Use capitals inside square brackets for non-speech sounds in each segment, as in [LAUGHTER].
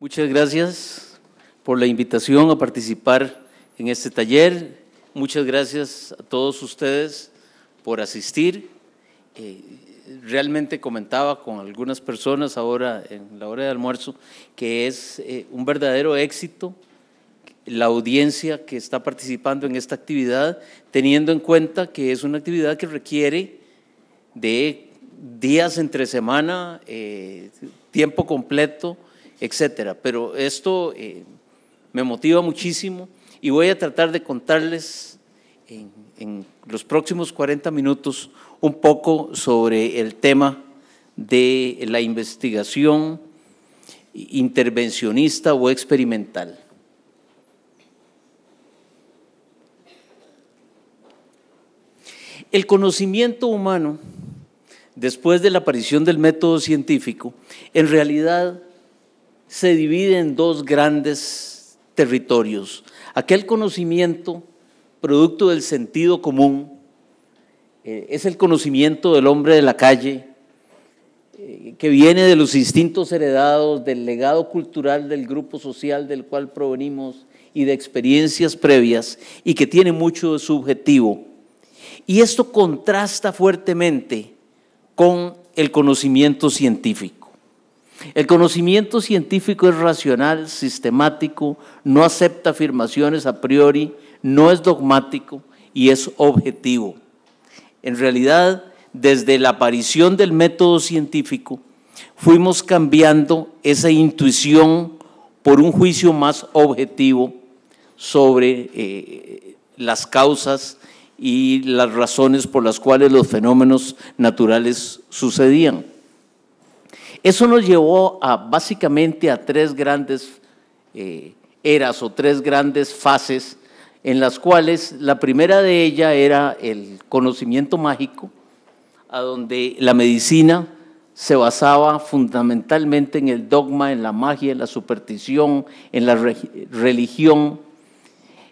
Muchas gracias por la invitación a participar en este taller. Muchas gracias a todos ustedes por asistir. Eh, realmente comentaba con algunas personas ahora en la hora de almuerzo que es eh, un verdadero éxito la audiencia que está participando en esta actividad, teniendo en cuenta que es una actividad que requiere de días entre semana, eh, tiempo completo etcétera. Pero esto eh, me motiva muchísimo y voy a tratar de contarles en, en, los próximos 40 minutos un poco sobre el tema de la investigación intervencionista o experimental. El conocimiento humano, después de la aparición del método científico, en realidad se divide en dos grandes territorios. Aquel conocimiento, producto del sentido común, eh, es el conocimiento del hombre de la calle, eh, que viene de los instintos heredados, del legado cultural del grupo social del cual provenimos y de experiencias previas, y que tiene mucho de subjetivo. Y esto contrasta fuertemente con el conocimiento científico. El conocimiento científico es racional, sistemático, no acepta afirmaciones a priori, no es dogmático y es objetivo. En realidad, desde la aparición del método científico, fuimos cambiando esa intuición por un juicio más objetivo sobre eh, las causas y las razones por las cuales los fenómenos naturales sucedían. Eso nos llevó básicamente a tres grandes eh, eras o tres grandes fases en las cuales la primera de ellas era el conocimiento mágico, a donde la medicina se basaba fundamentalmente en el dogma, en la magia, en la superstición, en la religión.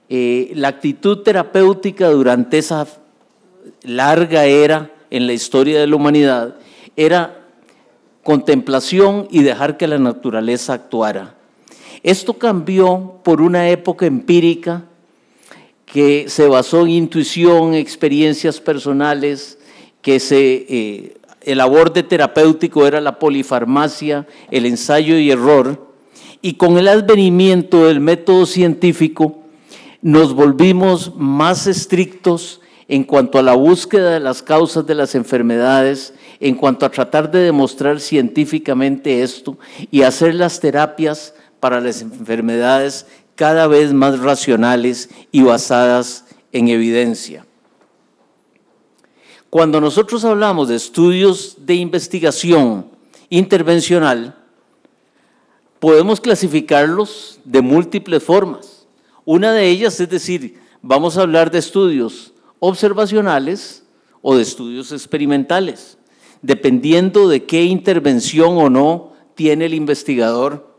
Eh, la actitud terapéutica durante esa larga era en la historia de la humanidad era contemplación y dejar que la naturaleza actuara. Esto cambió por una época empírica que se basó en intuición, experiencias personales, que se, eh, el aborde terapéutico era la polifarmacia, el ensayo y error, y con el advenimiento del método científico nos volvimos más estrictos en cuanto a la búsqueda de las causas de las enfermedades, en cuanto a tratar de demostrar científicamente esto y hacer las terapias para las enfermedades cada vez más racionales y basadas en evidencia. Cuando nosotros hablamos de estudios de investigación intervencional, podemos clasificarlos de múltiples formas. Una de ellas es decir, vamos a hablar de estudios observacionales o de estudios experimentales, dependiendo de qué intervención o no tiene el investigador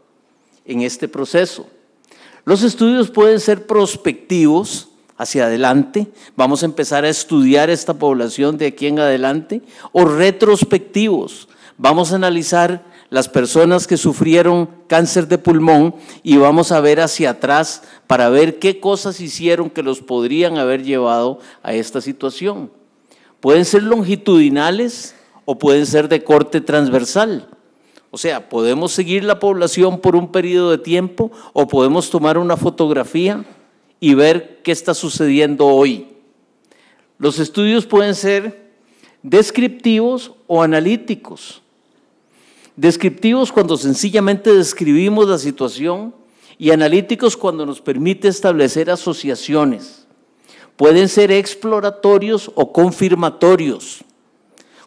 en este proceso. Los estudios pueden ser prospectivos hacia adelante, vamos a empezar a estudiar esta población de aquí en adelante, o retrospectivos, vamos a analizar las personas que sufrieron cáncer de pulmón y vamos a ver hacia atrás para ver qué cosas hicieron que los podrían haber llevado a esta situación. Pueden ser longitudinales o pueden ser de corte transversal. O sea, podemos seguir la población por un periodo de tiempo o podemos tomar una fotografía y ver qué está sucediendo hoy. Los estudios pueden ser descriptivos o analíticos descriptivos cuando sencillamente describimos la situación y analíticos cuando nos permite establecer asociaciones. Pueden ser exploratorios o confirmatorios.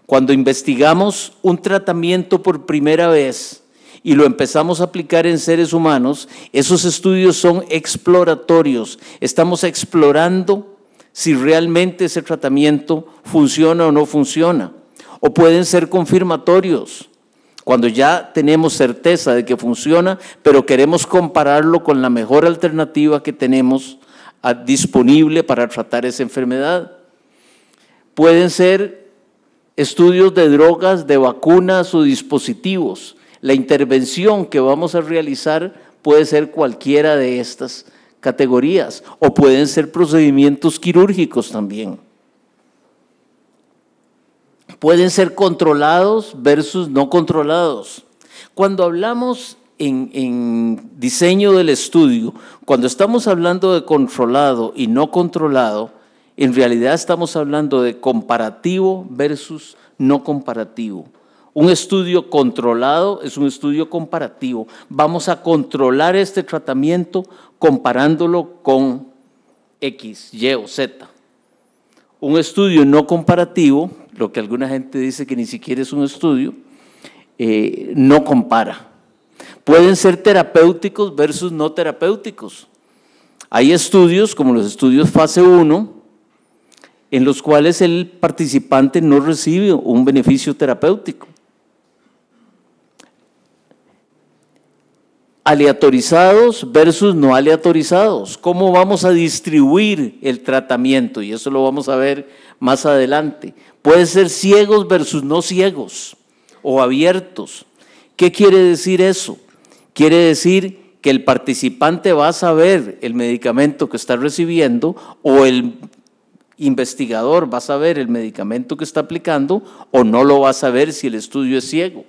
Cuando investigamos un tratamiento por primera vez y lo empezamos a aplicar en seres humanos, esos estudios son exploratorios. Estamos explorando si realmente ese tratamiento funciona o no funciona. O pueden ser confirmatorios cuando ya tenemos certeza de que funciona, pero queremos compararlo con la mejor alternativa que tenemos ah, disponible para tratar esa enfermedad. Pueden ser estudios de drogas, de vacunas o dispositivos. La intervención que vamos a realizar puede ser cualquiera de estas categorías o pueden ser procedimientos quirúrgicos también pueden ser controlados versus no controlados. Cuando hablamos en, diseño del estudio, cuando estamos hablando de controlado y no controlado, en realidad estamos hablando de comparativo versus no comparativo. Un estudio controlado es un estudio comparativo. Vamos a controlar este tratamiento comparándolo con X, Y o Z. Un estudio no comparativo lo que alguna gente dice que ni siquiera es un estudio, eh, no compara. Pueden ser terapéuticos versus no terapéuticos. Hay estudios, como los estudios fase 1, en los cuales el participante no recibe un beneficio terapéutico. Aleatorizados versus no aleatorizados. ¿Cómo vamos a distribuir el tratamiento? Y eso lo vamos a ver más adelante. Puede ser ciegos versus no ciegos o abiertos. ¿Qué quiere decir eso? Quiere decir que el participante va a saber el medicamento que está recibiendo o el investigador va a saber el medicamento que está aplicando o no lo va a saber si el estudio es ciego.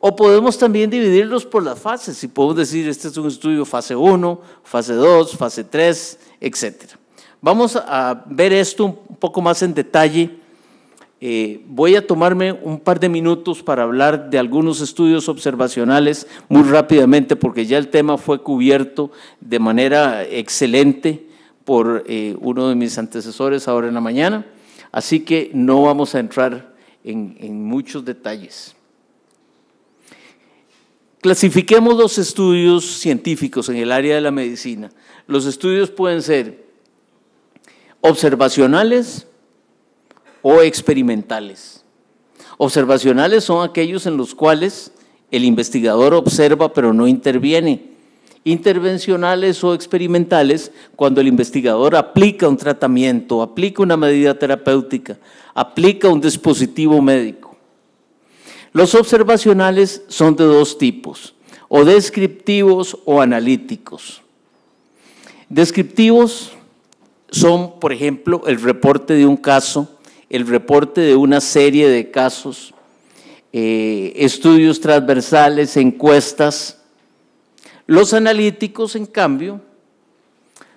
O podemos también dividirlos por las fases y podemos decir, este es un estudio fase 1, fase 2, fase 3, etc. Vamos a ver esto un poco más en detalle eh, voy a tomarme un par de minutos para hablar de algunos estudios observacionales muy rápidamente porque ya el tema fue cubierto de manera excelente por eh, uno de mis antecesores ahora en la mañana, así que no vamos a entrar en, en muchos detalles. Clasifiquemos los estudios científicos en el área de la medicina. Los estudios pueden ser observacionales, o experimentales. Observacionales son aquellos en los cuales el investigador observa pero no interviene. Intervencionales o experimentales cuando el investigador aplica un tratamiento, aplica una medida terapéutica, aplica un dispositivo médico. Los observacionales son de dos tipos, o descriptivos o analíticos. Descriptivos son, por ejemplo, el reporte de un caso el reporte de una serie de casos, eh, estudios transversales, encuestas. Los analíticos, en cambio,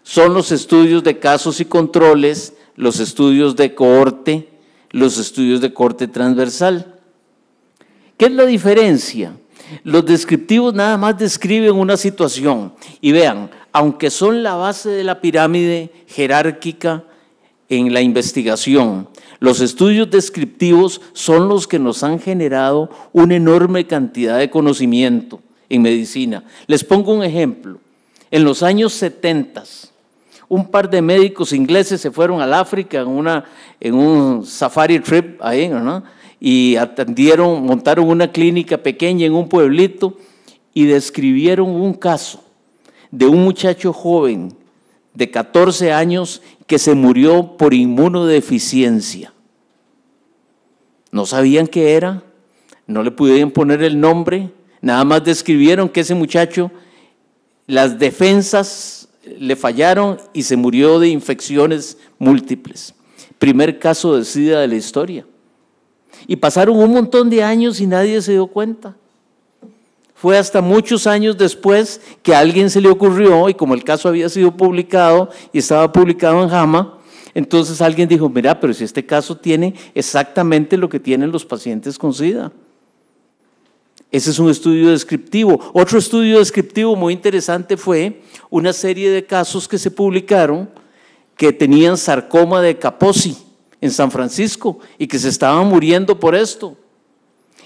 son los estudios de casos y controles, los estudios de cohorte, los estudios de corte transversal. ¿Qué es la diferencia? Los descriptivos nada más describen una situación y vean, aunque son la base de la pirámide jerárquica en la investigación. Los estudios descriptivos son los que nos han generado una enorme cantidad de conocimiento en medicina. Les pongo un ejemplo. En los años 70, un par de médicos ingleses se fueron al África en, una, en un safari trip y atendieron, montaron una clínica pequeña en un pueblito y describieron un caso de un muchacho joven de 14 años que se murió por inmunodeficiencia. No sabían qué era, no le pudieron poner el nombre, nada más describieron que ese muchacho, las defensas le fallaron y se murió de infecciones múltiples. Primer caso de SIDA de la historia. Y pasaron un montón de años y nadie se dio cuenta. Fue hasta muchos años después que a alguien se le ocurrió, y como el caso había sido publicado y estaba publicado en JAMA, entonces alguien dijo, mira, pero si este caso tiene exactamente lo que tienen los pacientes con SIDA. Ese es un estudio descriptivo. Otro estudio descriptivo muy interesante fue una serie de casos que se publicaron que tenían sarcoma de Kaposi en San Francisco y que se estaban muriendo por esto.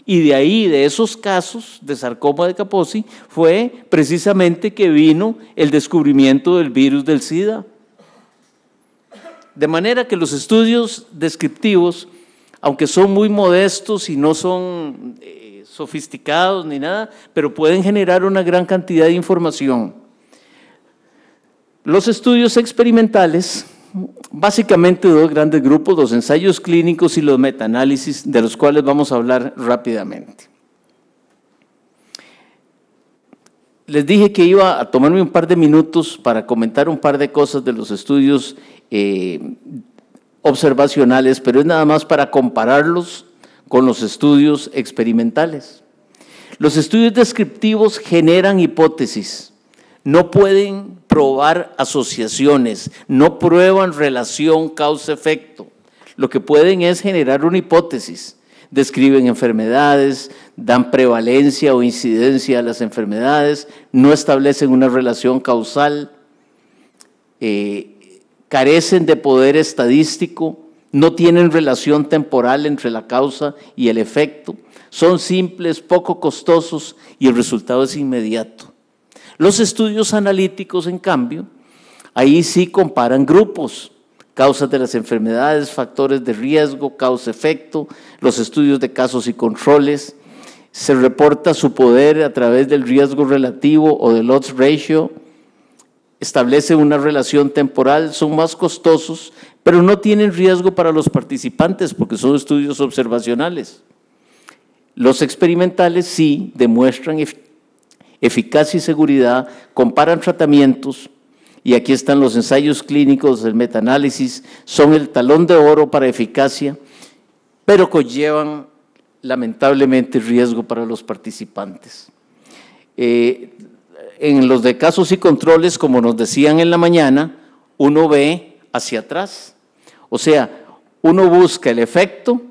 Y de ahí, de esos casos de sarcoma de Kaposi, fue precisamente que vino el descubrimiento del virus del SIDA. De manera que los estudios descriptivos, aunque son muy modestos y no son eh, sofisticados ni nada, pero pueden generar una gran cantidad de información. Los estudios experimentales básicamente dos grandes grupos, los ensayos clínicos y los metaanálisis, de los cuales vamos a hablar rápidamente. Les dije que iba a tomarme un par de minutos para comentar un par de cosas de los estudios eh, observacionales, pero es nada más para compararlos con los estudios experimentales. Los estudios descriptivos generan hipótesis no pueden probar asociaciones, no prueban relación causa-efecto. Lo que pueden es generar una hipótesis. Describen enfermedades, dan prevalencia o incidencia a las enfermedades, no establecen una relación causal, eh, carecen de poder estadístico, no tienen relación temporal entre la causa y el efecto, son simples, poco costosos y el resultado es inmediato. Los estudios analíticos, en cambio, ahí sí comparan grupos, causas de las enfermedades, factores de riesgo, causa-efecto, los estudios de casos y controles. Se reporta su poder a través del riesgo relativo o del odds ratio. Establece una relación temporal, son más costosos, pero no tienen riesgo para los participantes porque son estudios observacionales. Los experimentales sí demuestran eficacia y seguridad, comparan tratamientos y aquí están los ensayos clínicos, el metaanálisis, son el talón de oro para eficacia, pero conllevan lamentablemente riesgo para los participantes. Eh, en los de casos y controles, como nos decían en la mañana, uno ve hacia atrás. O sea, uno busca el efecto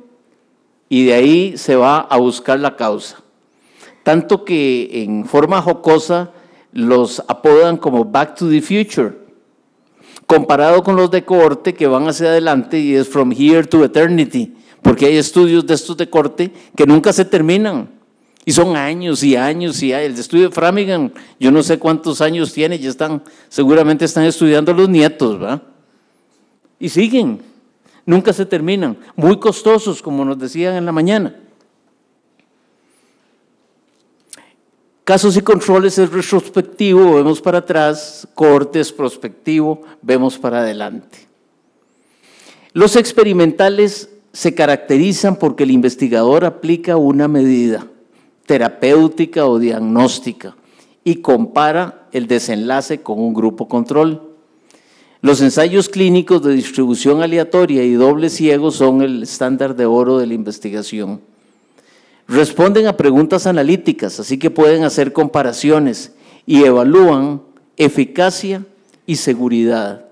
y de ahí se va a buscar la causa tanto que en forma jocosa los apodan como Back to the Future, comparado con los de corte que van hacia adelante y es From Here to Eternity, porque hay estudios de estos de corte que nunca se terminan. Y son años y años y el estudio de Framingham, yo no sé cuántos años tiene, ya están, seguramente están estudiando los nietos, ¿va? Y siguen, nunca se terminan, muy costosos, como nos decían en la mañana. Casos y controles es retrospectivo, vemos para atrás, cortes, es prospectivo, vemos para adelante. Los experimentales se caracterizan porque el investigador aplica una medida terapéutica o diagnóstica y compara el desenlace con un grupo control. Los ensayos clínicos de distribución aleatoria y doble ciego son el estándar de oro de la investigación. Responden a preguntas analíticas, así que pueden hacer comparaciones y evalúan eficacia y seguridad.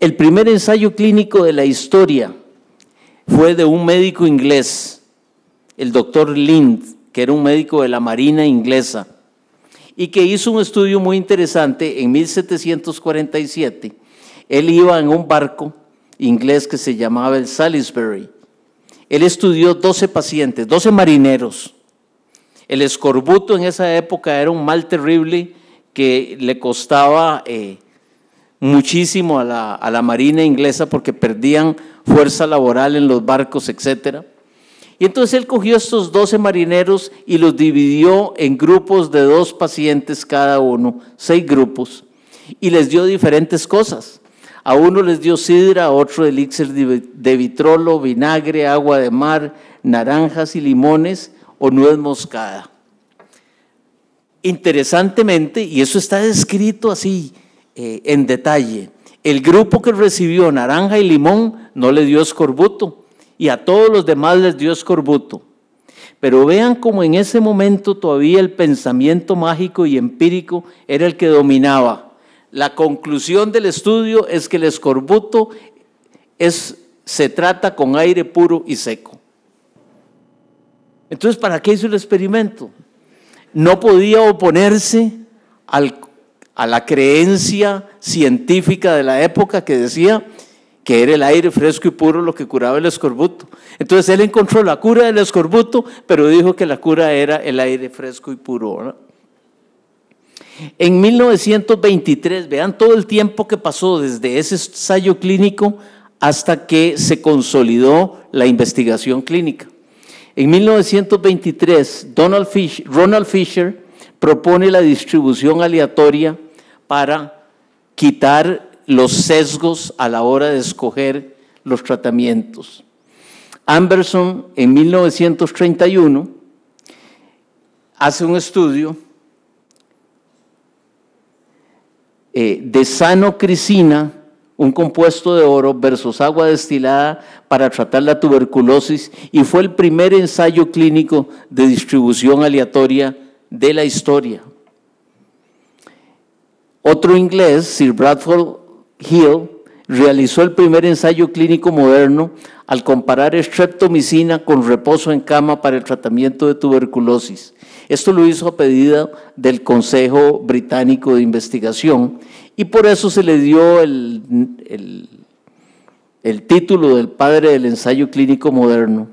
El primer ensayo clínico de la historia fue de un médico inglés, el doctor Lind, que era un médico de la Marina inglesa, y que hizo un estudio muy interesante en 1747. Él iba en un barco inglés que se llamaba el Salisbury él estudió 12 pacientes, 12 marineros. El escorbuto en esa época era un mal terrible que le costaba eh, muchísimo a la, marina inglesa porque perdían fuerza laboral en los barcos, etc. Y entonces él cogió estos 12 marineros y los dividió en grupos de dos pacientes cada uno, seis grupos, y les dio diferentes cosas. A uno les dio sidra, a otro elixir de vitrolo, vinagre, agua de mar, naranjas y limones o nuez moscada. Interesantemente, y eso está descrito así eh, en detalle, el grupo que recibió naranja y limón no le dio escorbuto y a todos los demás les dio escorbuto. Pero vean cómo en ese momento todavía el pensamiento mágico y empírico era el que dominaba. La conclusión del estudio es que el escorbuto se trata con aire puro y seco. Entonces, ¿para qué hizo el experimento? No podía oponerse a la creencia científica de la época que decía que era el aire fresco y puro lo que curaba el escorbuto. Entonces él encontró la cura del escorbuto, pero dijo que la cura era el aire fresco y puro. En 1923, vean todo el tiempo que pasó desde ese ensayo clínico hasta que se consolidó la investigación clínica. En 1923, Ronald Fisher propone la distribución aleatoria para quitar los sesgos a la hora de escoger los tratamientos. Amberson en 1931 hace un estudio Eh, de sanocrisina, un compuesto de oro, versus agua destilada para tratar la tuberculosis y fue el primer ensayo clínico de distribución aleatoria de la historia. Otro inglés, Sir Bradford Hill, realizó el primer ensayo clínico moderno al comparar estreptomicina con reposo en cama para el tratamiento de tuberculosis. Esto lo hizo a pedido del Consejo Británico de Investigación y por eso se le dio el, título del padre del ensayo clínico moderno.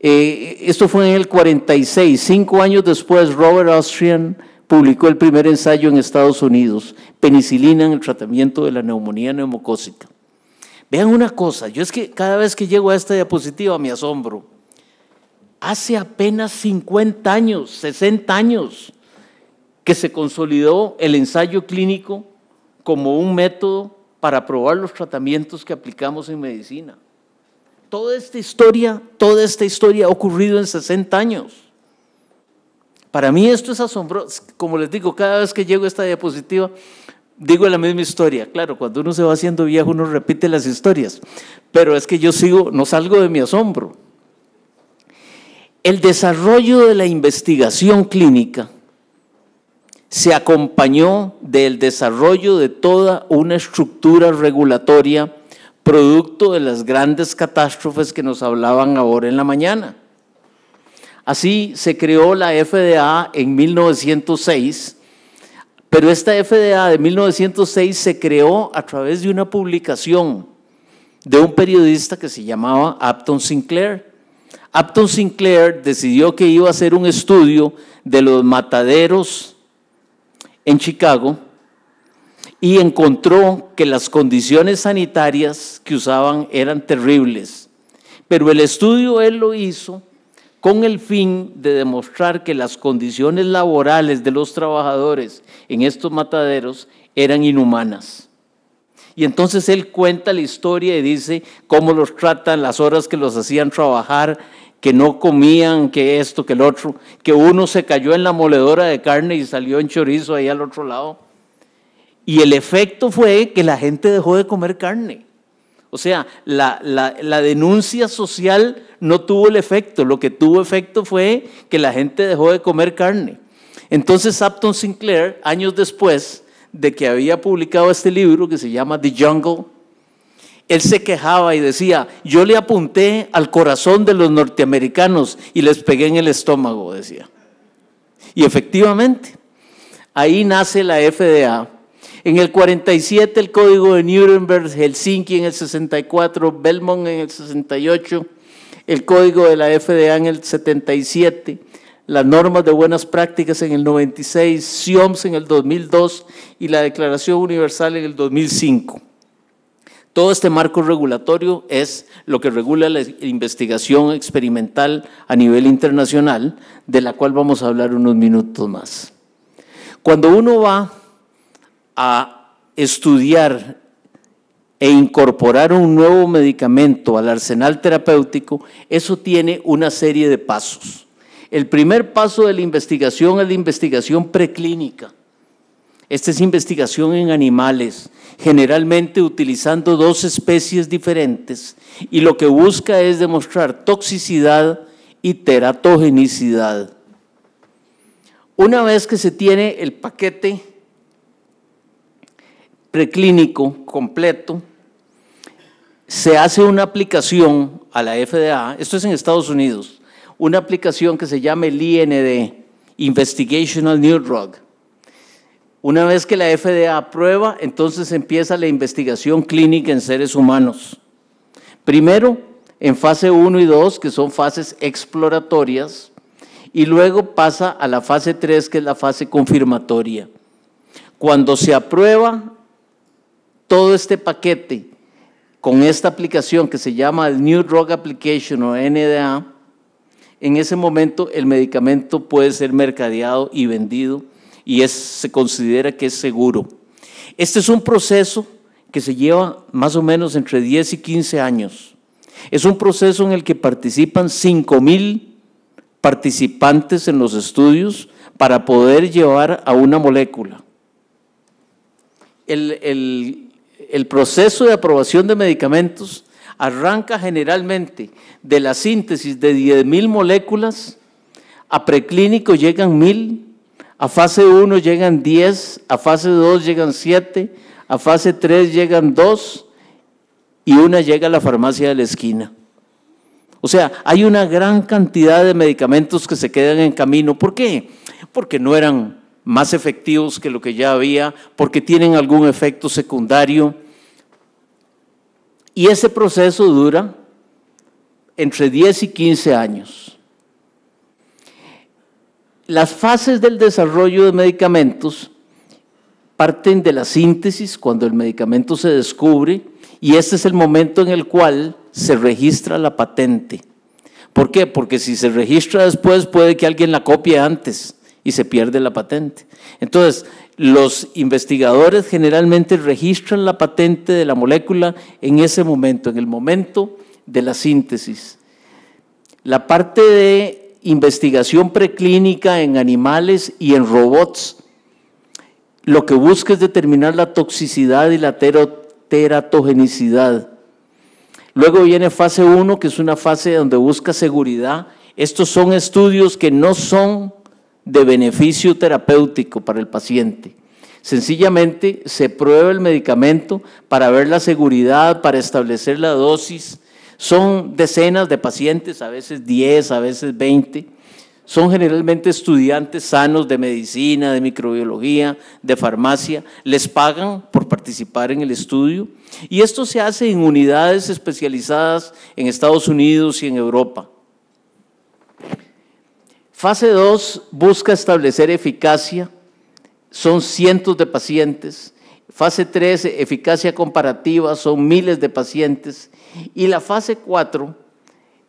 Eh, esto fue en el 46, cinco años después Robert Austrian publicó el primer ensayo en Estados Unidos, penicilina en el tratamiento de la neumonía neumocócica. Vean una cosa, yo es que cada vez que llego a esta diapositiva me asombro hace apenas 50 años, 60 años, que se consolidó el ensayo clínico como un método para probar los tratamientos que aplicamos en medicina. Toda esta historia, toda esta historia ha ocurrido en 60 años. Para mí esto es asombroso. Como les digo, cada vez que llego a esta diapositiva, digo la misma historia. Claro, cuando uno se va haciendo viejo, uno repite las historias. Pero es que yo sigo, no salgo de mi asombro. El desarrollo de la investigación clínica se acompañó del desarrollo de toda una estructura regulatoria producto de las grandes catástrofes que nos hablaban ahora en la mañana. Así se creó la FDA en 1906, pero esta FDA de 1906 se creó a través de una publicación de un periodista que se llamaba Upton Sinclair Upton Sinclair decidió que iba a hacer un estudio de los mataderos en Chicago y encontró que las condiciones sanitarias que usaban eran terribles. Pero el estudio él lo hizo con el fin de demostrar que las condiciones laborales de los trabajadores en estos mataderos eran inhumanas. Y entonces él cuenta la historia y dice cómo los tratan, las horas que los hacían trabajar, que no comían, que esto, que el otro, que uno se cayó en la moledora de carne y salió en chorizo ahí al otro lado. Y el efecto fue que la gente dejó de comer carne. O sea, la, denuncia social no tuvo el efecto, lo que tuvo efecto fue que la gente dejó de comer carne. Entonces Upton Sinclair, años después de que había publicado este libro que se llama The Jungle, él se quejaba y decía, yo le apunté al corazón de los norteamericanos y les pegué en el estómago, decía. Y efectivamente, ahí nace la FDA. En el 47 el código de Nuremberg, Helsinki en el 64, Belmont en el 68, el código de la FDA en el 77, las normas de buenas prácticas en el 96, SIOMS en el 2002 y la Declaración Universal en el 2005. Todo este marco regulatorio es lo que regula la investigación experimental a nivel internacional, de la cual vamos a hablar unos minutos más. Cuando uno va a estudiar e incorporar un nuevo medicamento al arsenal terapéutico, eso tiene una serie de pasos. El primer paso de la investigación es la investigación preclínica. Esta es investigación en animales, generalmente utilizando dos especies diferentes y lo que busca es demostrar toxicidad y teratogenicidad. Una vez que se tiene el paquete preclínico completo, se hace una aplicación a la FDA, esto es en Estados Unidos, una aplicación que se llama el IND, Investigational New Drug, una vez que la FDA aprueba, entonces empieza la investigación clínica en seres humanos. Primero, en fase 1 y 2, que son fases exploratorias, y luego pasa a la fase 3, que es la fase confirmatoria. Cuando se aprueba todo este paquete con esta aplicación que se llama New Drug Application o NDA, en ese momento el medicamento puede ser mercadeado y vendido y se considera que es seguro. Este es un proceso que se lleva más o menos entre 10 y 15 años. Es un proceso en el que participan mil participantes en los estudios para poder llevar a una molécula. El, proceso de aprobación de medicamentos arranca generalmente de la síntesis de mil moléculas, a preclínico llegan 1.000 a fase 1 llegan 10, a fase 2 llegan 7, a fase 3 llegan 2 y una llega a la farmacia de la esquina. O sea, hay una gran cantidad de medicamentos que se quedan en camino. ¿Por qué? Porque no eran más efectivos que lo que ya había, porque tienen algún efecto secundario. Y ese proceso dura entre 10 y 15 años las fases del desarrollo de medicamentos parten de la síntesis, cuando el medicamento se descubre, y este es el momento en el cual se registra la patente. ¿Por qué? Porque si se registra después puede que alguien la copie antes y se pierde la patente. Entonces, los investigadores generalmente registran la patente de la molécula en ese momento, en el momento de la síntesis. La parte de investigación preclínica en animales y en robots. Lo que busca es determinar la toxicidad y la teratogenicidad. Luego viene fase 1, que es una fase donde busca seguridad. Estos son estudios que no son de beneficio terapéutico para el paciente. Sencillamente se prueba el medicamento para ver la seguridad, para establecer la dosis, son decenas de pacientes, a veces 10, a veces 20. Son generalmente estudiantes sanos de medicina, de microbiología, de farmacia. Les pagan por participar en el estudio. Y esto se hace en unidades especializadas en Estados Unidos y en Europa. Fase 2 busca establecer eficacia. Son cientos de pacientes. Fase 3, eficacia comparativa, son miles de pacientes. Y la fase 4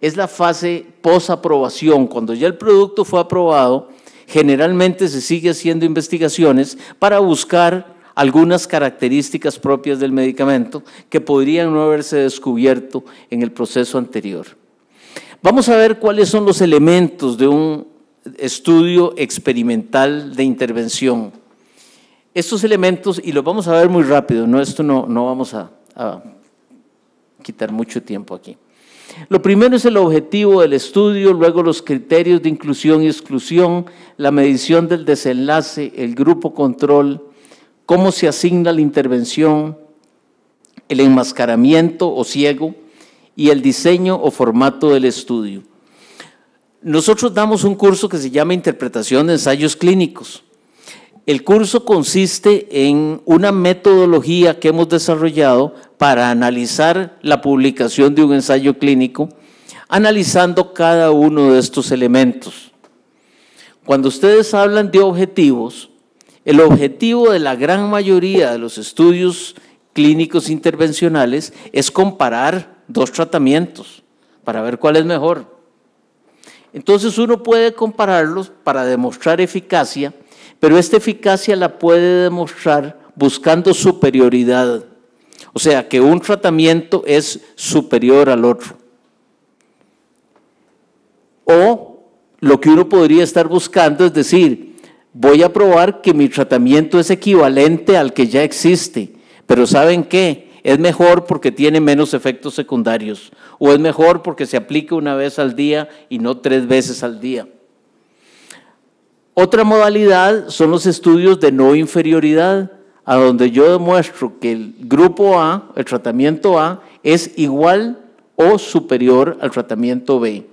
es la fase posaprobación, cuando ya el producto fue aprobado, generalmente se sigue haciendo investigaciones para buscar algunas características propias del medicamento que podrían no haberse descubierto en el proceso anterior. Vamos a ver cuáles son los elementos de un estudio experimental de intervención. Estos elementos, y los vamos a ver muy rápido, no, esto no, no vamos a quitar mucho tiempo aquí. Lo primero es el objetivo del estudio, luego los criterios de inclusión y exclusión, la medición del desenlace, el grupo control, cómo se asigna la intervención, el enmascaramiento o ciego y el diseño o formato del estudio. Nosotros damos un curso que se llama Interpretación de Ensayos Clínicos. El curso consiste en una metodología que hemos desarrollado para analizar la publicación de un ensayo clínico, analizando cada uno de estos elementos. Cuando ustedes hablan de objetivos, el objetivo de la gran mayoría de los estudios clínicos intervencionales es comparar dos tratamientos para ver cuál es mejor. Entonces uno puede compararlos para demostrar eficacia, pero esta eficacia la puede demostrar buscando superioridad. O sea, que un tratamiento es superior al otro. O lo que uno podría estar buscando es decir, voy a probar que mi tratamiento es equivalente al que ya existe, pero ¿saben qué? Es mejor porque tiene menos efectos secundarios, o es mejor porque se aplica una vez al día y no tres veces al día. Otra modalidad son los estudios de no inferioridad, a donde yo demuestro que el grupo A, el tratamiento A, es igual o superior al tratamiento B.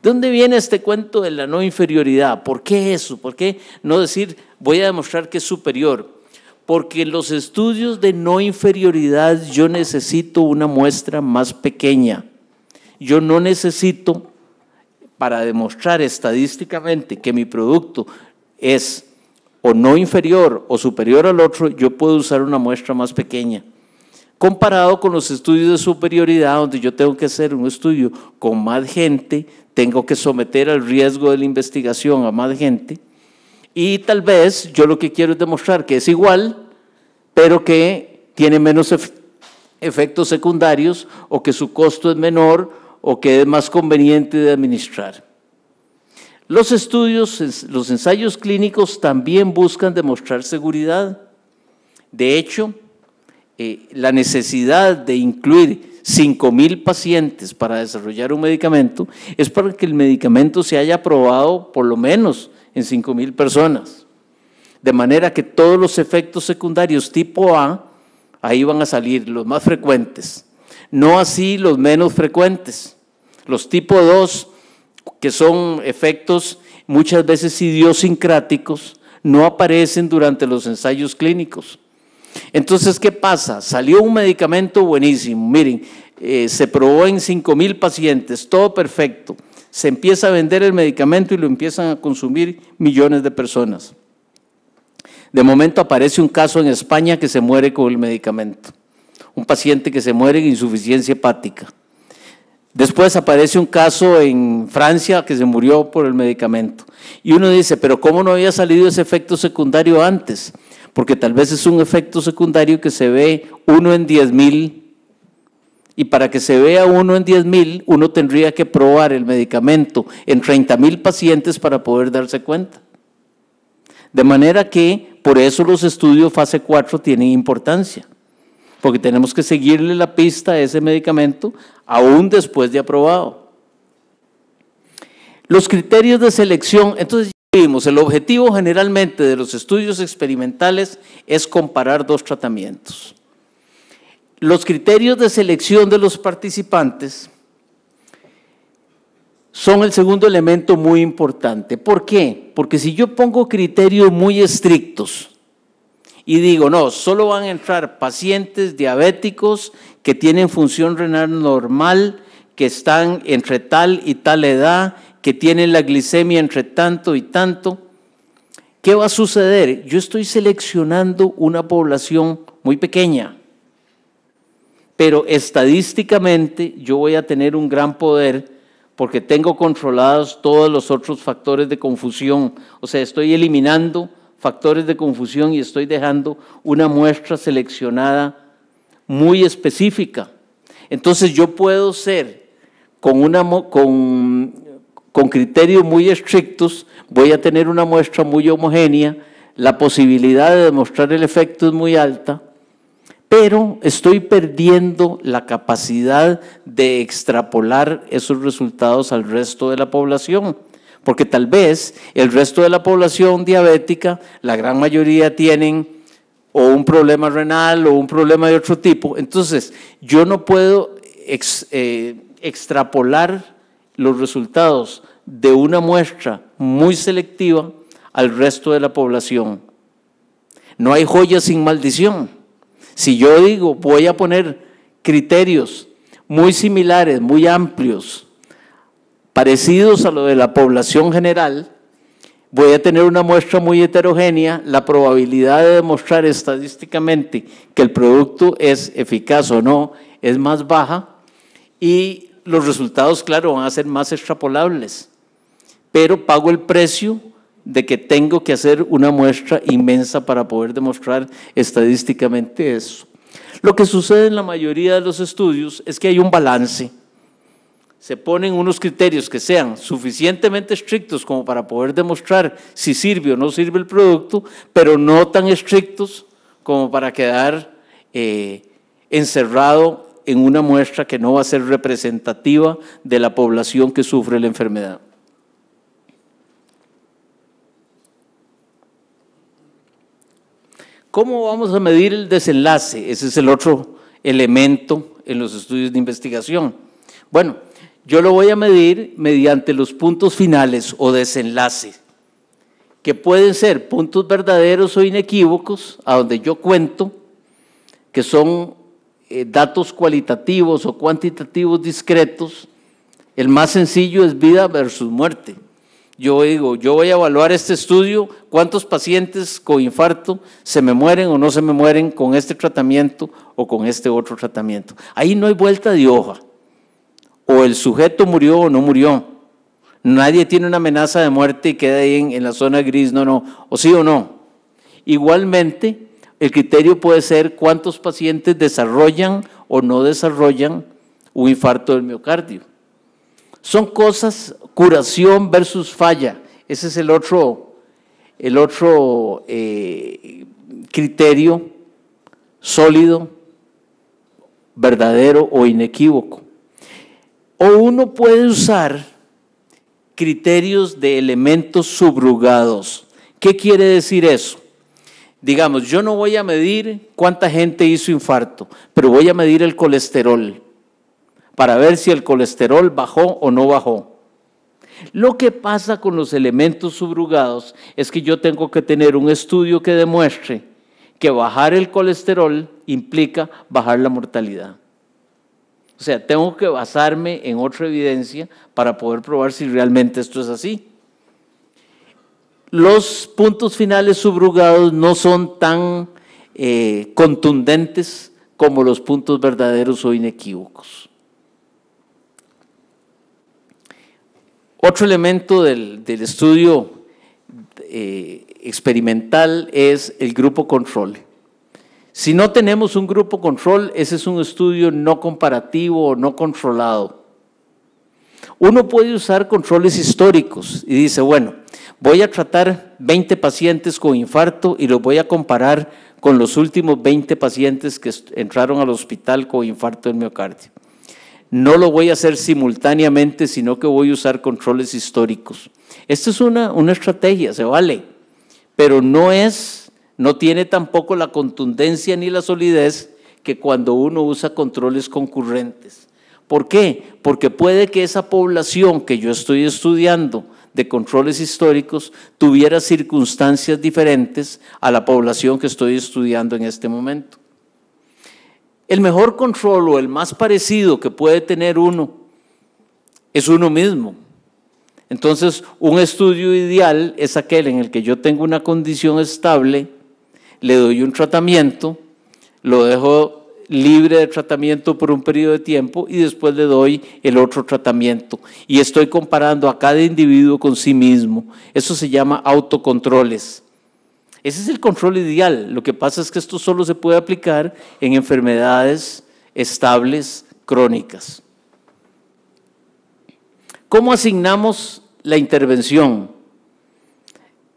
¿Dónde viene este cuento de la no inferioridad? ¿Por qué eso? ¿Por qué no decir voy a demostrar que es superior? Porque en los estudios de no inferioridad yo necesito una muestra más pequeña. Yo no necesito, para demostrar estadísticamente que mi producto es o no inferior o superior al otro, yo puedo usar una muestra más pequeña. Comparado con los estudios de superioridad, donde yo tengo que hacer un estudio con más gente, tengo que someter al riesgo de la investigación a más gente, y tal vez yo lo que quiero es demostrar que es igual, pero que tiene menos efectos secundarios o que su costo es menor o que es más conveniente de administrar. Los estudios, los ensayos clínicos también buscan demostrar seguridad. De hecho, eh, la necesidad de incluir mil pacientes para desarrollar un medicamento es para que el medicamento se haya aprobado por lo menos en mil personas. De manera que todos los efectos secundarios tipo A ahí van a salir los más frecuentes. No así los menos frecuentes. Los tipo 2 que son efectos muchas veces idiosincráticos, no aparecen durante los ensayos clínicos. Entonces, ¿qué pasa? Salió un medicamento buenísimo, miren, eh, se probó en 5.000 pacientes, todo perfecto. Se empieza a vender el medicamento y lo empiezan a consumir millones de personas. De momento aparece un caso en España que se muere con el medicamento, un paciente que se muere en insuficiencia hepática. Después aparece un caso en Francia que se murió por el medicamento. Y uno dice, pero ¿cómo no había salido ese efecto secundario antes? Porque tal vez es un efecto secundario que se ve uno en diez mil. Y para que se vea uno en diez mil, uno tendría que probar el medicamento en 30 mil pacientes para poder darse cuenta. De manera que por eso los estudios fase 4 tienen importancia porque tenemos que seguirle la pista a ese medicamento aún después de aprobado. Los criterios de selección, entonces ya vimos, el objetivo generalmente de los estudios experimentales es comparar dos tratamientos. Los criterios de selección de los participantes son el segundo elemento muy importante. ¿Por qué? Porque si yo pongo criterios muy estrictos, y digo, no, solo van a entrar pacientes diabéticos que tienen función renal normal, que están entre tal y tal edad, que tienen la glicemia entre tanto y tanto. ¿Qué va a suceder? Yo estoy seleccionando una población muy pequeña, pero estadísticamente yo voy a tener un gran poder porque tengo controlados todos los otros factores de confusión. O sea, estoy eliminando factores de confusión y estoy dejando una muestra seleccionada muy específica. Entonces yo puedo ser con, una, con criterios muy estrictos, voy a tener una muestra muy homogénea, la posibilidad de demostrar el efecto es muy alta, pero estoy perdiendo la capacidad de extrapolar esos resultados al resto de la población porque tal vez el resto de la población diabética, la gran mayoría tienen o un problema renal o un problema de otro tipo. Entonces, yo no puedo eh, extrapolar los resultados de una muestra muy selectiva al resto de la población. No hay joya sin maldición. Si yo digo, voy a poner criterios muy similares, muy amplios, parecidos a lo de la población general, voy a tener una muestra muy heterogénea, la probabilidad de demostrar estadísticamente que el producto es eficaz o no es más baja y los resultados, claro, van a ser más extrapolables, pero pago el precio de que tengo que hacer una muestra inmensa para poder demostrar estadísticamente eso. Lo que sucede en la mayoría de los estudios es que hay un balance se ponen unos criterios que sean suficientemente estrictos como para poder demostrar si sirve o no sirve el producto, pero no tan estrictos como para quedar eh, encerrado en una muestra que no va a ser representativa de la población que sufre la enfermedad. ¿Cómo vamos a medir el desenlace? Ese es el otro elemento en los estudios de investigación. Bueno, yo lo voy a medir mediante los puntos finales o desenlaces, que pueden ser puntos verdaderos o inequívocos, a donde yo cuento, que son eh, datos cualitativos o cuantitativos discretos. El más sencillo es vida versus muerte. Yo digo, yo voy a evaluar este estudio, cuántos pacientes con infarto se me mueren o no se me mueren con este tratamiento o con este otro tratamiento. Ahí no hay vuelta de hoja o el sujeto murió o no murió. Nadie tiene una amenaza de muerte y queda ahí en, la zona gris, no, no, o sí o no. Igualmente, el criterio puede ser cuántos pacientes desarrollan o no desarrollan un infarto del miocardio. Son cosas, curación versus falla. Ese es el otro, el otro eh, criterio sólido, verdadero o inequívoco. O uno puede usar criterios de elementos subrugados. ¿Qué quiere decir eso? Digamos, yo no voy a medir cuánta gente hizo infarto, pero voy a medir el colesterol para ver si el colesterol bajó o no bajó. Lo que pasa con los elementos subrugados es que yo tengo que tener un estudio que demuestre que bajar el colesterol implica bajar la mortalidad. O sea, tengo que basarme en otra evidencia para poder probar si realmente esto es así. Los puntos finales subrugados no son tan eh, contundentes como los puntos verdaderos o inequívocos. Otro elemento del, estudio eh, experimental es el grupo control. Si no tenemos un grupo control, ese es un estudio no comparativo o no controlado. Uno puede usar controles históricos y dice, bueno, voy a tratar 20 pacientes con infarto y los voy a comparar con los últimos 20 pacientes que entraron al hospital con infarto de miocardio. No lo voy a hacer simultáneamente, sino que voy a usar controles históricos. Esta es una, una estrategia, se vale, pero no es no tiene tampoco la contundencia ni la solidez que cuando uno usa controles concurrentes. ¿Por qué? Porque puede que esa población que yo estoy estudiando de controles históricos tuviera circunstancias diferentes a la población que estoy estudiando en este momento. El mejor control o el más parecido que puede tener uno es uno mismo. Entonces, un estudio ideal es aquel en el que yo tengo una condición estable le doy un tratamiento, lo dejo libre de tratamiento por un periodo de tiempo y después le doy el otro tratamiento. Y estoy comparando a cada individuo con sí mismo. Eso se llama autocontroles. Ese es el control ideal. Lo que pasa es que esto solo se puede aplicar en enfermedades estables crónicas. ¿Cómo asignamos la intervención?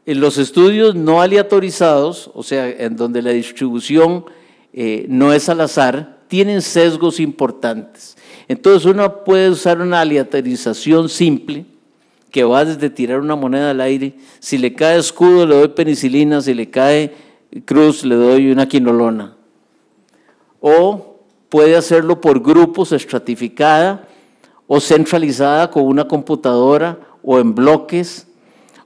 En los estudios no aleatorizados, o sea, en donde la distribución eh, no es al azar, tienen sesgos importantes. Entonces uno puede usar una aleatorización simple, que va desde tirar una moneda al aire, si le cae escudo le doy penicilina, si le cae cruz le doy una quinolona. O puede hacerlo por grupos estratificada o centralizada con una computadora o en bloques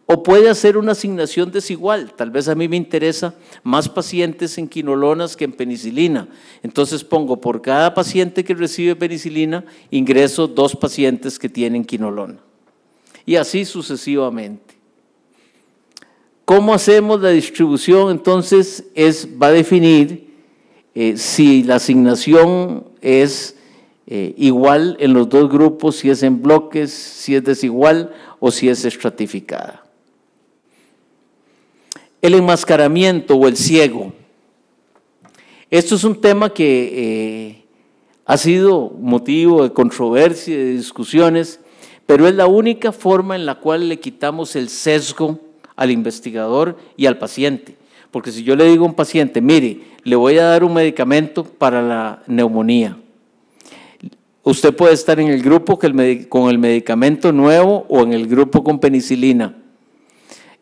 o puede hacer una asignación desigual. Tal vez a mí me interesa más pacientes en quinolonas que en penicilina. Entonces pongo por cada paciente que recibe penicilina, ingreso dos pacientes que tienen quinolona. Y así sucesivamente. ¿Cómo hacemos la distribución? Entonces es, va a definir eh, si la asignación es eh, igual en los dos grupos, si es en bloques, si es desigual o si es estratificada el enmascaramiento o el ciego. Esto es un tema que eh, ha sido motivo de controversia, de discusiones, pero es la única forma en la cual le quitamos el sesgo al investigador y al paciente. Porque si yo le digo a un paciente, mire, le voy a dar un medicamento para la neumonía, usted puede estar en el grupo con el medicamento nuevo o en el grupo con penicilina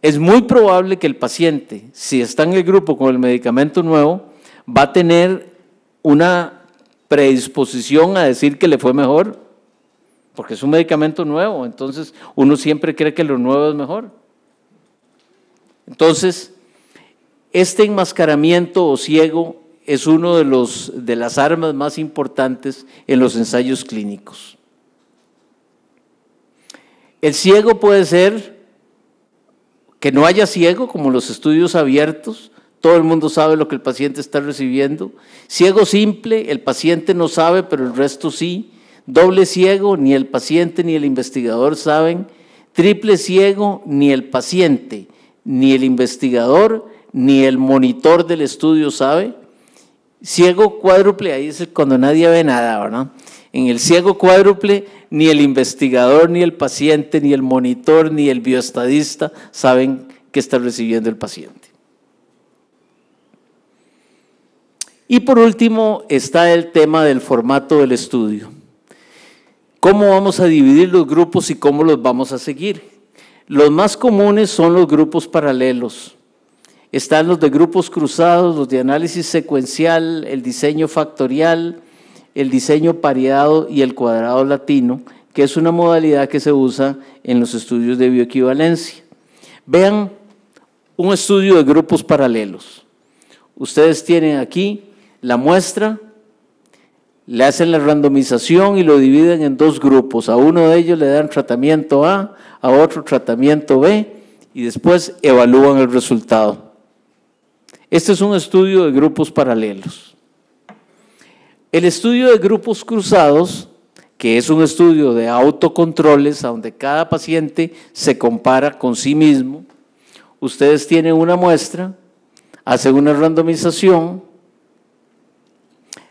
es muy probable que el paciente, si está en el grupo con el medicamento nuevo, va a tener una predisposición a decir que le fue mejor, porque es un medicamento nuevo, entonces uno siempre cree que lo nuevo es mejor. Entonces, este enmascaramiento o ciego es uno de, los, de las armas más importantes en los ensayos clínicos. El ciego puede ser que no haya ciego, como los estudios abiertos, todo el mundo sabe lo que el paciente está recibiendo. Ciego simple, el paciente no sabe, pero el resto sí. Doble ciego, ni el paciente ni el investigador saben. Triple ciego, ni el paciente, ni el investigador, ni el monitor del estudio sabe. Ciego cuádruple, ahí es cuando nadie ve nada, ¿verdad? En el ciego cuádruple, ni el investigador, ni el paciente, ni el monitor, ni el bioestadista saben qué está recibiendo el paciente. Y por último está el tema del formato del estudio. ¿Cómo vamos a dividir los grupos y cómo los vamos a seguir? Los más comunes son los grupos paralelos. Están los de grupos cruzados, los de análisis secuencial, el diseño factorial, el diseño pareado y el cuadrado latino, que es una modalidad que se usa en los estudios de bioequivalencia. Vean un estudio de grupos paralelos. Ustedes tienen aquí la muestra, le hacen la randomización y lo dividen en dos grupos. A uno de ellos le dan tratamiento A, a otro tratamiento B y después evalúan el resultado. Este es un estudio de grupos paralelos. El estudio de grupos cruzados, que es un estudio de autocontroles, donde cada paciente se compara con sí mismo, ustedes tienen una muestra, hacen una randomización,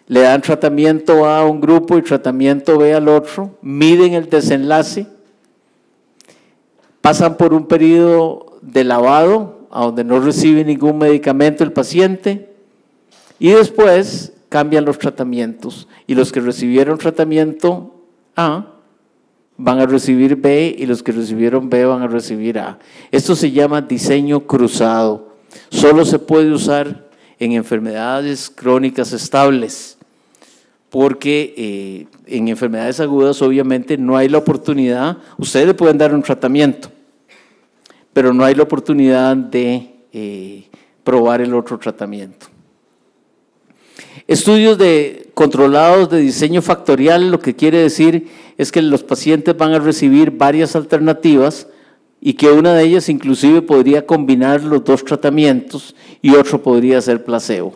le dan tratamiento A a un grupo y tratamiento B al otro, miden el desenlace, pasan por un periodo de lavado, a donde no recibe ningún medicamento el paciente, y después cambian los tratamientos y los que recibieron tratamiento A van a recibir B y los que recibieron B van a recibir A. Esto se llama diseño cruzado. Solo se puede usar en enfermedades crónicas estables, porque eh, en enfermedades agudas obviamente no hay la oportunidad, ustedes pueden dar un tratamiento, pero no hay la oportunidad de eh, probar el otro tratamiento. Estudios de controlados de diseño factorial, lo que quiere decir es que los pacientes van a recibir varias alternativas y que una de ellas inclusive podría combinar los dos tratamientos y otro podría ser placebo.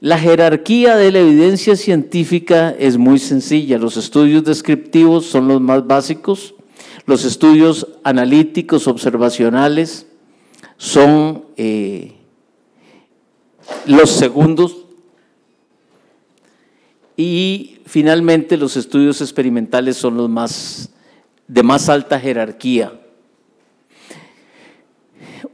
La jerarquía de la evidencia científica es muy sencilla. Los estudios descriptivos son los más básicos. Los estudios analíticos, observacionales, son eh, los segundos y finalmente los estudios experimentales son los más de más alta jerarquía.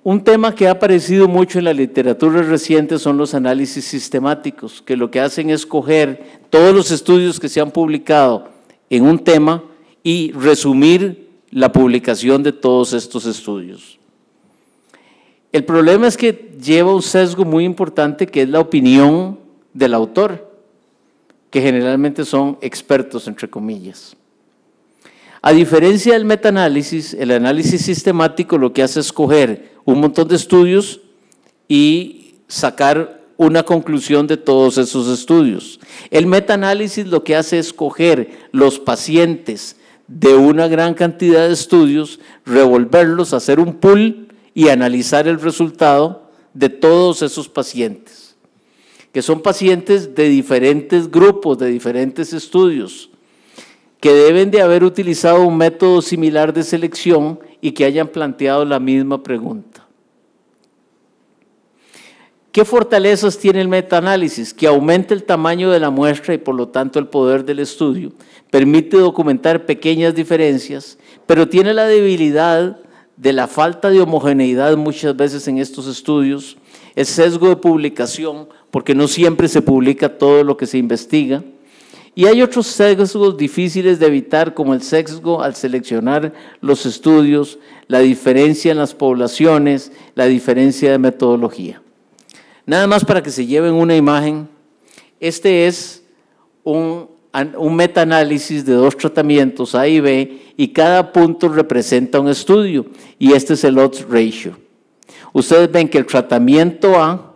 Un tema que ha aparecido mucho en la literatura reciente son los análisis sistemáticos, que lo que hacen es coger todos los estudios que se han publicado en un tema y resumir la publicación de todos estos estudios. El problema es que lleva un sesgo muy importante que es la opinión del autor, que generalmente son expertos, entre comillas. A diferencia del metaanálisis, el análisis sistemático lo que hace es coger un montón de estudios y sacar una conclusión de todos esos estudios. El metaanálisis lo que hace es coger los pacientes de una gran cantidad de estudios, revolverlos, hacer un pool y analizar el resultado de todos esos pacientes, que son pacientes de diferentes grupos, de diferentes estudios, que deben de haber utilizado un método similar de selección y que hayan planteado la misma pregunta. ¿Qué fortalezas tiene el metaanálisis? Que aumenta el tamaño de la muestra y por lo tanto el poder del estudio. Permite documentar pequeñas diferencias, pero tiene la debilidad de la falta de homogeneidad muchas veces en estos estudios, el sesgo de publicación, porque no siempre se publica todo lo que se investiga, y hay otros sesgos difíciles de evitar, como el sesgo al seleccionar los estudios, la diferencia en las poblaciones, la diferencia de metodología. Nada más para que se lleven una imagen, este es un un metaanálisis de dos tratamientos A y B y cada punto representa un estudio y este es el odds ratio. Ustedes ven que el tratamiento A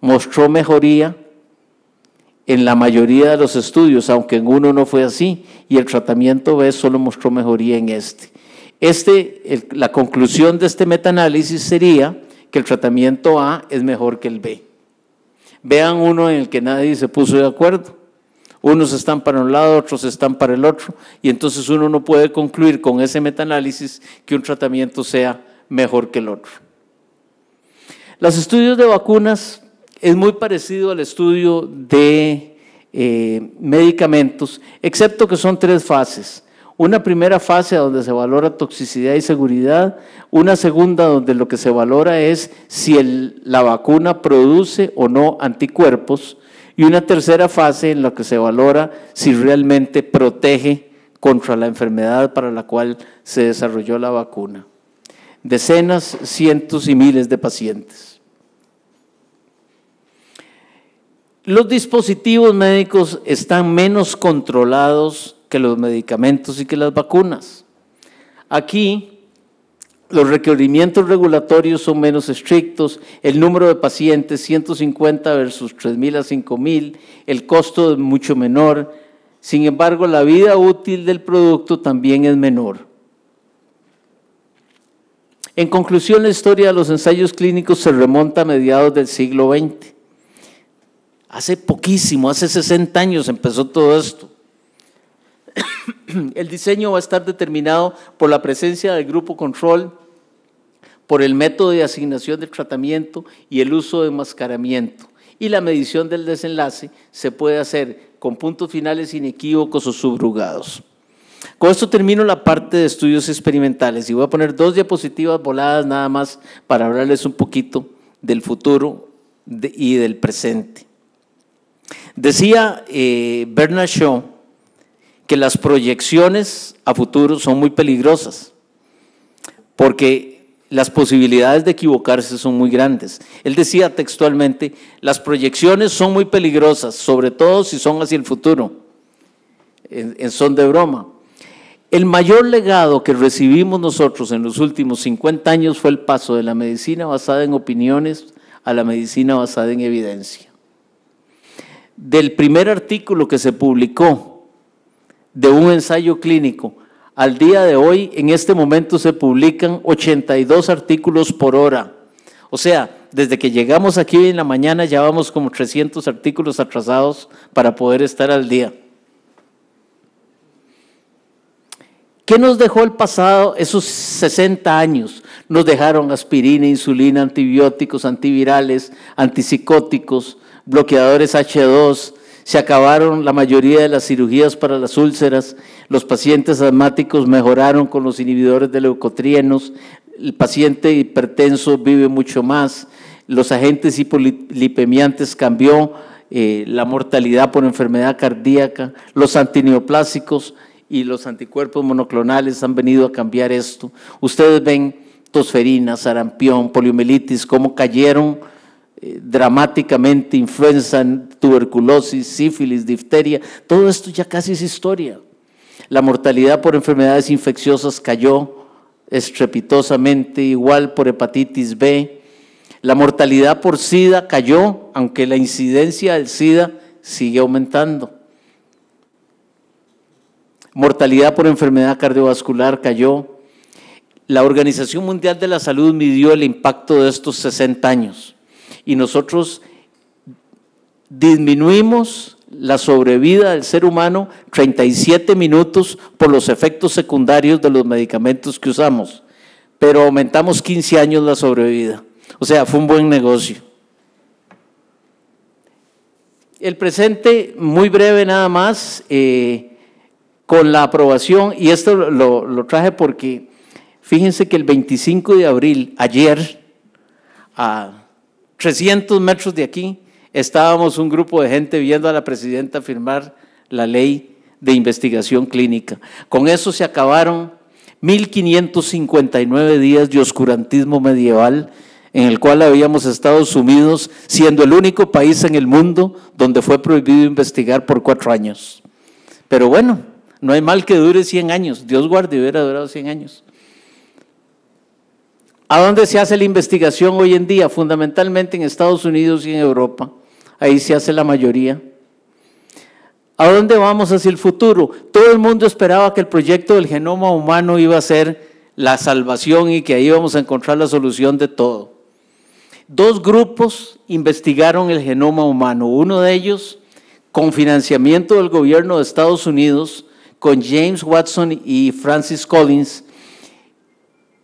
mostró mejoría en la mayoría de los estudios, aunque en uno no fue así, y el tratamiento B solo mostró mejoría en este. este la conclusión de este metaanálisis sería que el tratamiento A es mejor que el B. Vean uno en el que nadie se puso de acuerdo unos están para un lado, otros están para el otro, y entonces uno no puede concluir con ese metaanálisis que un tratamiento sea mejor que el otro. Los estudios de vacunas es muy parecido al estudio de eh, medicamentos, excepto que son tres fases. Una primera fase donde se valora toxicidad y seguridad, una segunda donde lo que se valora es si la vacuna produce o no anticuerpos, y una tercera fase en la que se valora si realmente protege contra la enfermedad para la cual se desarrolló la vacuna. Decenas, cientos y miles de pacientes. Los dispositivos médicos están menos controlados que los medicamentos y que las vacunas. Aquí los requerimientos regulatorios son menos estrictos, el número de pacientes 150 versus 3.000 a 5.000, el costo es mucho menor, sin embargo la vida útil del producto también es menor. En conclusión, la historia de los ensayos clínicos se remonta a mediados del siglo XX. Hace poquísimo, hace 60 años empezó todo esto. [COUGHS] El diseño va a estar determinado por la presencia del grupo control por el método de asignación del tratamiento y el uso de enmascaramiento. Y la medición del desenlace se puede hacer con puntos finales inequívocos o subrugados. Con esto termino la parte de estudios experimentales y voy a poner dos diapositivas voladas nada más para hablarles un poquito del futuro y del presente. Decía eh, Bernard Shaw que las proyecciones a futuro son muy peligrosas porque las posibilidades de equivocarse son muy grandes. Él decía textualmente, las proyecciones son muy peligrosas, sobre todo si son hacia el futuro, en, son de broma. El mayor legado que recibimos nosotros en los últimos 50 años fue el paso de la medicina basada en opiniones a la medicina basada en evidencia. Del primer artículo que se publicó de un ensayo clínico al día de hoy, en este momento se publican 82 artículos por hora. O sea, desde que llegamos aquí en la mañana ya vamos como 300 artículos atrasados para poder estar al día. ¿Qué nos dejó el pasado, esos 60 años? Nos dejaron aspirina, insulina, antibióticos, antivirales, antipsicóticos, bloqueadores H2, se acabaron la mayoría de las cirugías para las úlceras, los pacientes asmáticos mejoraron con los inhibidores de leucotrienos, el paciente hipertenso vive mucho más, los agentes hipolipemiantes cambió, eh, la mortalidad por enfermedad cardíaca, los antineoplásicos y los anticuerpos monoclonales han venido a cambiar esto. Ustedes ven tosferina, sarampión, poliomielitis, cómo cayeron eh, dramáticamente, influenza, tuberculosis, sífilis, difteria, todo esto ya casi es historia. La mortalidad por enfermedades infecciosas cayó estrepitosamente, igual por hepatitis B. La mortalidad por SIDA cayó, aunque la incidencia del SIDA sigue aumentando. Mortalidad por enfermedad cardiovascular cayó. La Organización Mundial de la Salud midió el impacto de estos 60 años y nosotros disminuimos la sobrevida del ser humano 37 minutos por los efectos secundarios de los medicamentos que usamos, pero aumentamos 15 años la sobrevida. O sea, fue un buen negocio. El presente, muy breve nada más, eh, con la aprobación, y esto lo, lo, traje porque fíjense que el 25 de abril, ayer, a 300 metros de aquí, estábamos un grupo de gente viendo a la presidenta firmar la ley de investigación clínica. Con eso se acabaron 1559 días de oscurantismo medieval en el cual habíamos estado sumidos, siendo el único país en el mundo donde fue prohibido investigar por cuatro años. Pero bueno, no hay mal que dure 100 años, Dios guarde, hubiera durado 100 años. ¿A dónde se hace la investigación hoy en día? Fundamentalmente en Estados Unidos y en Europa. Ahí se hace la mayoría. ¿A dónde vamos hacia el futuro? Todo el mundo esperaba que el proyecto del genoma humano iba a ser la salvación y que ahí íbamos a encontrar la solución de todo. Dos grupos investigaron el genoma humano. Uno de ellos, con financiamiento del gobierno de Estados Unidos, con James Watson y Francis Collins,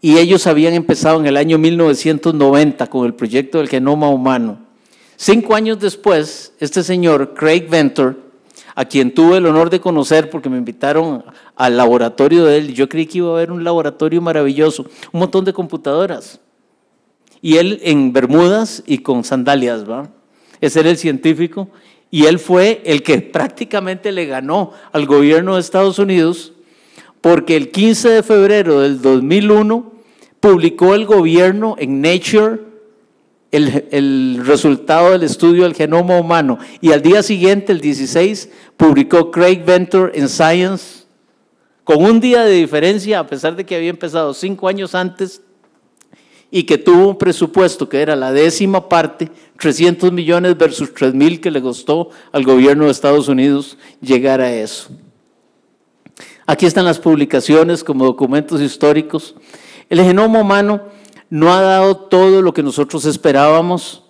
y ellos habían empezado en el año 1990 con el proyecto del genoma humano. Cinco años después, este señor, Craig Venter, a quien tuve el honor de conocer porque me invitaron al laboratorio de él, yo creí que iba a haber un laboratorio maravilloso, un montón de computadoras. Y él en bermudas y con sandalias, ¿va? Ese era el científico. Y él fue el que prácticamente le ganó al gobierno de Estados Unidos porque el 15 de febrero del 2001 publicó el gobierno en Nature el, resultado del estudio del genoma humano y al día siguiente, el 16, publicó Craig Venter en Science, con un día de diferencia, a pesar de que había empezado cinco años antes y que tuvo un presupuesto que era la décima parte, 300 millones versus 3 mil que le costó al gobierno de Estados Unidos llegar a eso. Aquí están las publicaciones como documentos históricos. El genoma humano no ha dado todo lo que nosotros esperábamos.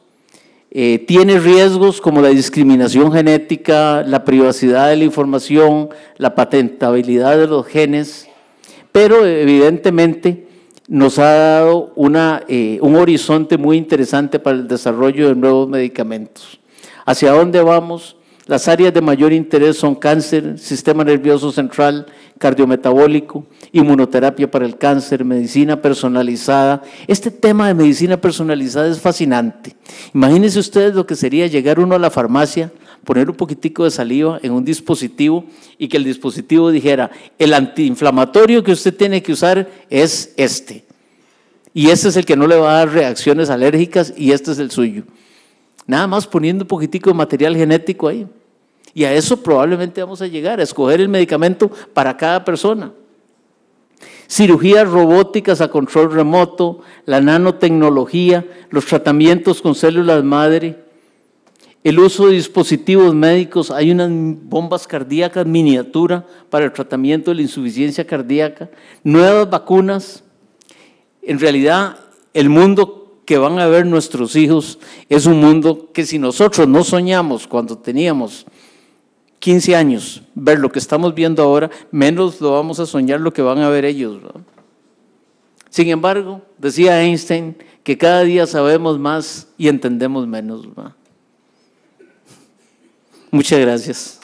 Eh, tiene riesgos como la discriminación genética, la privacidad de la información, la patentabilidad de los genes, pero evidentemente nos ha dado eh, un horizonte muy interesante para el desarrollo de nuevos medicamentos. ¿Hacia dónde vamos? Las áreas de mayor interés son cáncer, sistema nervioso central, cardiometabólico, inmunoterapia para el cáncer, medicina personalizada. Este tema de medicina personalizada es fascinante. Imagínense ustedes lo que sería llegar uno a la farmacia, poner un poquitico de saliva en un dispositivo y que el dispositivo dijera, el antiinflamatorio que usted tiene que usar es este. Y este es el que no le va a dar reacciones alérgicas y este es el suyo. Nada más poniendo un poquitico de material genético ahí. Y a eso probablemente vamos a llegar, a escoger el medicamento para cada persona. Cirugías robóticas a control remoto, la nanotecnología, los tratamientos con células madre, el uso de dispositivos médicos, hay unas bombas cardíacas miniatura para el tratamiento de la insuficiencia cardíaca, nuevas vacunas. En realidad, el mundo que van a ver nuestros hijos es un mundo que si nosotros no soñamos cuando teníamos 15 años ver lo que estamos viendo ahora, menos lo vamos a soñar lo que van a ver ellos. Sin embargo, decía Einstein que cada día sabemos más y entendemos menos. Muchas gracias.